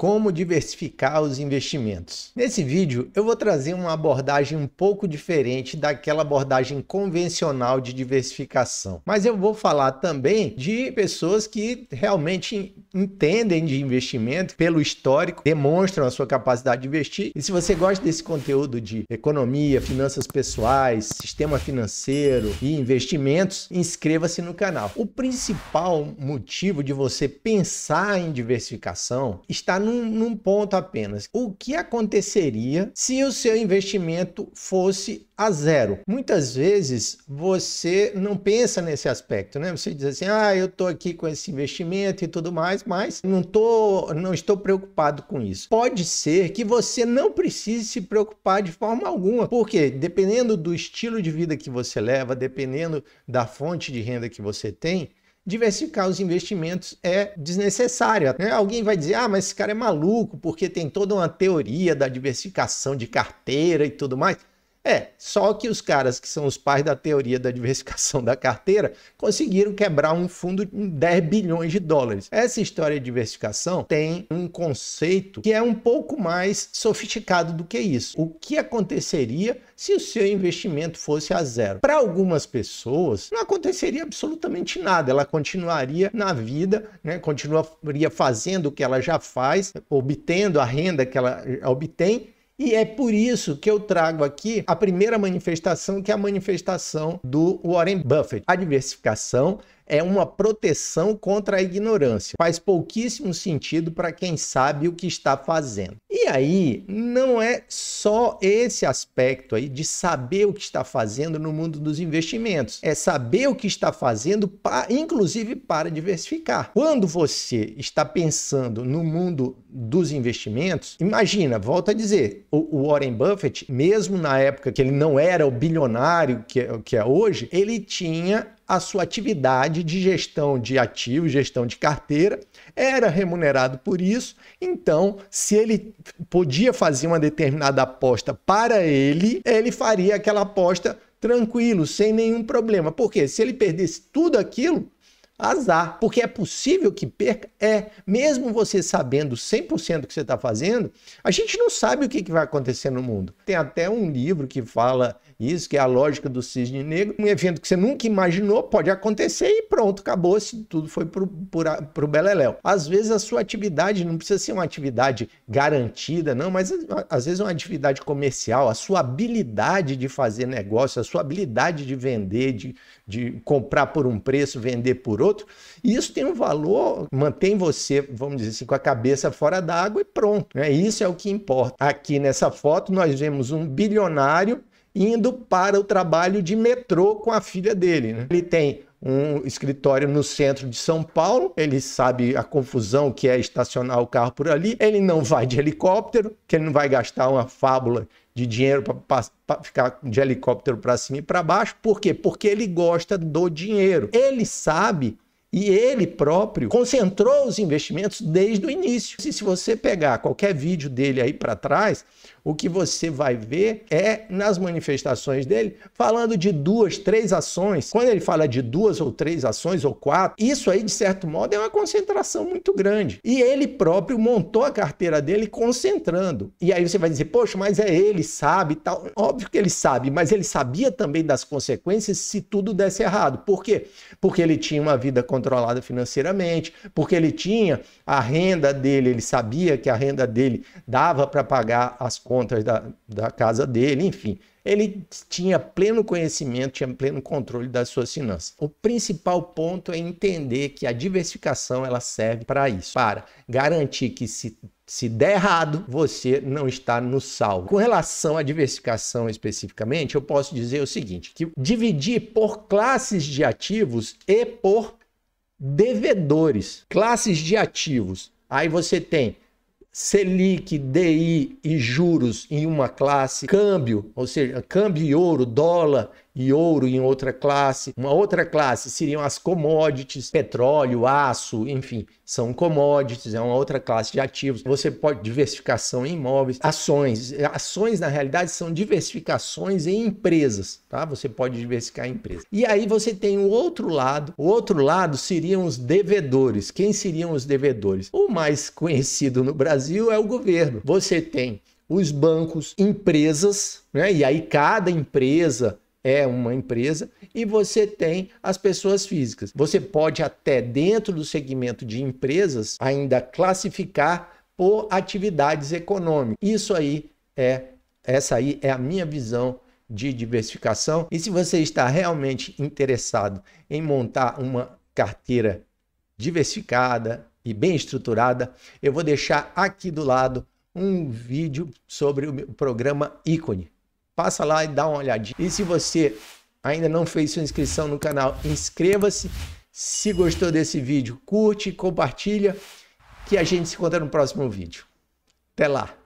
Como diversificar os investimentos. Nesse vídeo eu vou trazer uma abordagem um pouco diferente daquela abordagem convencional de diversificação, mas eu vou falar também de pessoas que realmente entendem de investimento pelo histórico, demonstram a sua capacidade de investir. E se você gosta desse conteúdo de economia, finanças pessoais, sistema financeiro e investimentos, inscreva-se no canal. O principal motivo de você pensar em diversificação está no num, num ponto apenas. O que aconteceria se o seu investimento fosse a zero? Muitas vezes você não pensa nesse aspecto, né? Você diz assim, ah, eu estou aqui com esse investimento e tudo mais, mas não, tô, não estou preocupado com isso. Pode ser que você não precise se preocupar de forma alguma, porque dependendo do estilo de vida que você leva, dependendo da fonte de renda que você tem, diversificar os investimentos é desnecessário. Né? Alguém vai dizer, ah, mas esse cara é maluco porque tem toda uma teoria da diversificação de carteira e tudo mais. É, só que os caras que são os pais da teoria da diversificação da carteira conseguiram quebrar um fundo em 10 bilhões de dólares. Essa história de diversificação tem um conceito que é um pouco mais sofisticado do que isso. O que aconteceria se o seu investimento fosse a zero? Para algumas pessoas, não aconteceria absolutamente nada. Ela continuaria na vida, né? continuaria fazendo o que ela já faz, obtendo a renda que ela obtém e é por isso que eu trago aqui a primeira manifestação, que é a manifestação do Warren Buffett, a diversificação é uma proteção contra a ignorância. Faz pouquíssimo sentido para quem sabe o que está fazendo. E aí, não é só esse aspecto aí de saber o que está fazendo no mundo dos investimentos. É saber o que está fazendo, pra, inclusive para diversificar. Quando você está pensando no mundo dos investimentos, imagina, volta a dizer, o Warren Buffett, mesmo na época que ele não era o bilionário que é, que é hoje, ele tinha a sua atividade de gestão de ativos, gestão de carteira, era remunerado por isso. Então, se ele podia fazer uma determinada aposta para ele, ele faria aquela aposta tranquilo, sem nenhum problema. Porque se ele perdesse tudo aquilo, azar, porque é possível que perca? É, mesmo você sabendo 100% o que você está fazendo, a gente não sabe o que, que vai acontecer no mundo. Tem até um livro que fala isso, que é a lógica do cisne negro. Um evento que você nunca imaginou pode acontecer e pronto, acabou, se tudo foi para o beleléu. Às vezes a sua atividade não precisa ser uma atividade garantida, não, mas às vezes é uma atividade comercial, a sua habilidade de fazer negócio, a sua habilidade de vender, de, de comprar por um preço, vender por outro, outro. E isso tem um valor, mantém você, vamos dizer assim, com a cabeça fora d'água e pronto. Né? Isso é o que importa. Aqui nessa foto nós vemos um bilionário indo para o trabalho de metrô com a filha dele. Né? Ele tem um escritório no centro de São Paulo, ele sabe a confusão que é estacionar o carro por ali, ele não vai de helicóptero, que ele não vai gastar uma fábula de dinheiro para ficar de helicóptero para cima e para baixo. Por quê? Porque ele gosta do dinheiro. Ele sabe e ele próprio concentrou os investimentos desde o início. E se você pegar qualquer vídeo dele aí para trás, o que você vai ver é nas manifestações dele falando de duas, três ações. Quando ele fala de duas ou três ações ou quatro, isso aí de certo modo é uma concentração muito grande. E ele próprio montou a carteira dele concentrando. E aí você vai dizer: "Poxa, mas é ele, sabe?" tal. Óbvio que ele sabe, mas ele sabia também das consequências se tudo desse errado. Por quê? Porque ele tinha uma vida controlada financeiramente, porque ele tinha a renda dele, ele sabia que a renda dele dava para pagar as contas da, da casa dele, enfim. Ele tinha pleno conhecimento, tinha pleno controle das suas finanças. O principal ponto é entender que a diversificação ela serve para isso, para garantir que se se der errado, você não está no salvo. Com relação à diversificação especificamente, eu posso dizer o seguinte, que dividir por classes de ativos e por devedores, classes de ativos. Aí você tem Selic, DI e juros em uma classe, câmbio, ou seja, câmbio e ouro, dólar e ouro em outra classe. Uma outra classe seriam as commodities, petróleo, aço, enfim, são commodities, é uma outra classe de ativos. Você pode diversificação em imóveis, ações. Ações, na realidade, são diversificações em empresas, tá? Você pode diversificar em empresas. E aí você tem o outro lado. O outro lado seriam os devedores. Quem seriam os devedores? O mais conhecido no Brasil é o governo. Você tem os bancos, empresas, né? E aí cada empresa é uma empresa e você tem as pessoas físicas. Você pode até dentro do segmento de empresas ainda classificar por atividades econômicas. Isso aí é essa aí é a minha visão de diversificação. E se você está realmente interessado em montar uma carteira diversificada e bem estruturada, eu vou deixar aqui do lado um vídeo sobre o programa ícone passa lá e dá uma olhadinha. E se você ainda não fez sua inscrição no canal, inscreva-se. Se gostou desse vídeo, curte, compartilha, que a gente se encontra no próximo vídeo. Até lá!